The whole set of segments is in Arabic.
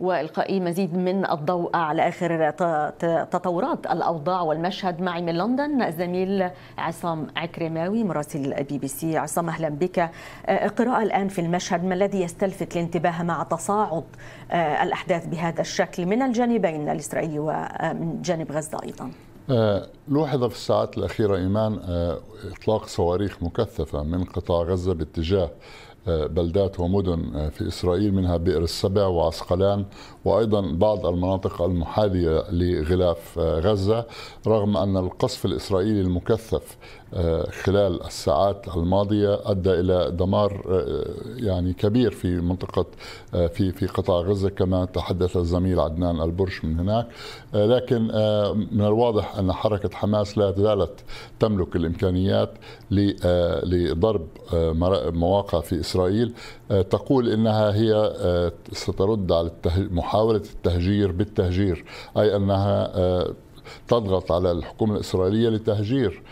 والقاء مزيد من الضوء على اخر تطورات الاوضاع والمشهد معي من لندن الزميل عصام عكرماوي مراسل البي بي سي عصام اهلا بك آه، قراءه الان في المشهد ما الذي يستلفت الانتباه مع تصاعد آه، الاحداث بهذا الشكل من الجانبين الاسرائيلي ومن آه، جانب غزه ايضا لوحظ في الساعات الأخيرة إيمان إطلاق صواريخ مكثفة من قطاع غزة باتجاه بلدات ومدن آه، في إسرائيل منها بئر السبع وعسقلان وأيضا بعض المناطق المحاذية لغلاف آه، غزة رغم أن القصف الإسرائيلي المكثف آه، خلال الساعات الماضية أدى إلى دمار يعني كبير في منطقة في في قطاع غزة كما تحدث الزميل عدنان البرش من هناك لكن من الواضح أن حركة حماس لا زالت تملك الإمكانيات لضرب مواقع في إسرائيل إسرائيل آه، تقول إنها هي آه، سترد على محاولة التهجير بالتهجير أي أنها آه، تضغط على الحكومة الإسرائيلية لتهجير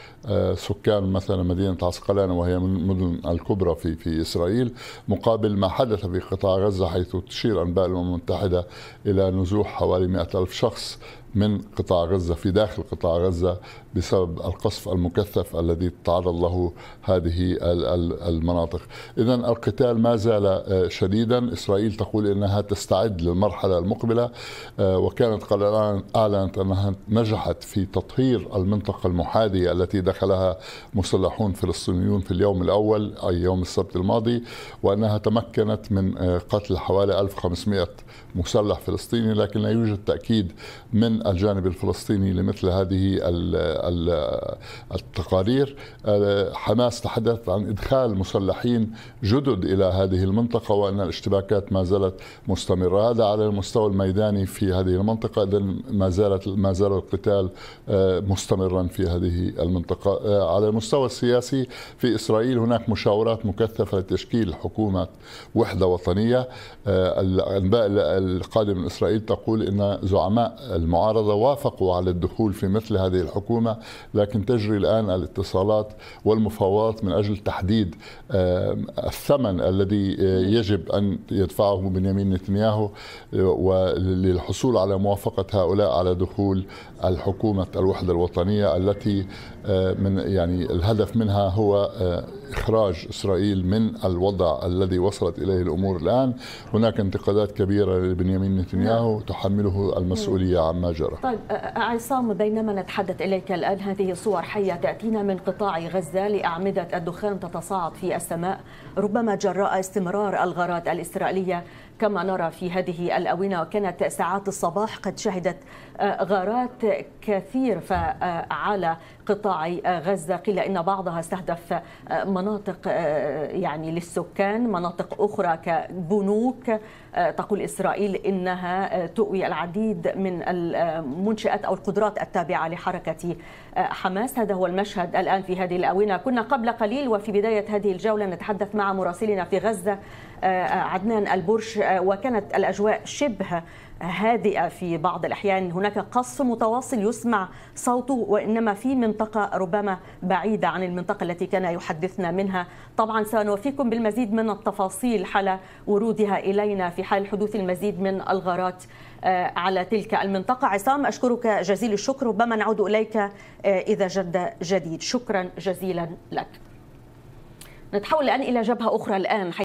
سكان مثلا مدينة عسقلان وهي من المدن الكبرى في في إسرائيل مقابل ما حدث في قطاع غزة حيث تشير أنباء الأمم المتحدة إلى نزوح حوالي 100 ألف شخص من قطاع غزة في داخل قطاع غزة بسبب القصف المكثف الذي تعرض له هذه المناطق إذا القتال ما زال آه، شديدا إسرائيل تقول إنها تستعد للمرحلة المقبلة آه، وكانت قد أعلنت أنها نجحت في تطهير المنطقة المحاذية التي دخلها مسلحون فلسطينيون في اليوم الأول أي يوم السبت الماضي وأنها تمكنت من آه، قتل حوالي 1500 مسلح فلسطيني لكن لا يوجد تأكيد من الجانب الفلسطيني لمثل هذه التقارير آه، حماس تحدث عن إدخال مسلحين جدد إلى هذه المنطقة وأن الاشتباكات ما زالت مستمرة هذا على المستوى الميداني في هذه المنطقة إذا ما زالت ما زال القتال آه، مستمرا في هذه المنطقة آه، على المستوى السياسي في إسرائيل هناك مشاورات مكثفة لتشكيل حكومة وحدة وطنية الأنباء القادم من إسرائيل تقول أن زعماء المعارضة المعارضة وافقوا على الدخول في مثل هذه الحكومة لكن تجري الآن الاتصالات والمفاوضات من أجل تحديد الثمن الذي آه، يجب أن يدفعه بنيامين نتنياهو آه، وللحصول على موافقة هؤلاء على دخول الحكومة الوحدة الوطنية التي آه، من يعني الهدف منها هو إخراج إسرائيل من الوضع الذي وصلت إليه الأمور الآن هناك انتقادات كبيرة لبنيامين نتنياهو نعم. تحمله المسؤولية عما جرى طيب عصام بينما نتحدث إليك الآن هذه صور حية تأتينا من قطاع غزة لأعمدة الدخان تتصاعد في السماء ربما جراء استمرار الغارات الإسرائيلية كما نرى في هذه الأونة وكانت ساعات الصباح قد شهدت غارات كثير على قطاع غزة قيل إن بعضها استهدف مناطق آه، يعني للسكان مناطق أخرى كبنوك آه، تقول إسرائيل إنها آه، تؤوي العديد من المنشآت أو القدرات التابعة لحركة حماس هذا هو المشهد الآن في هذه الآونة كنا قبل قليل وفي بداية هذه الجولة نتحدث مع مراسلنا في غزة عدنان البرش وكانت الأجواء شبه هادئة في بعض الأحيان هناك قصف متواصل يسمع صوته وإنما في منطقة ربما بعيدة عن المنطقة التي كان يحدثنا منها طبعا سنوفيكم بالمزيد من التفاصيل حال ورودها إلينا في حال حدوث المزيد من الغارات آه، على تلك المنطقة عصام أشكرك جزيل الشكر ربما نعود إليك آه، إذا جد جديد شكرا جزيلا لك نتحول الآن إلى جبهة أخرى الآن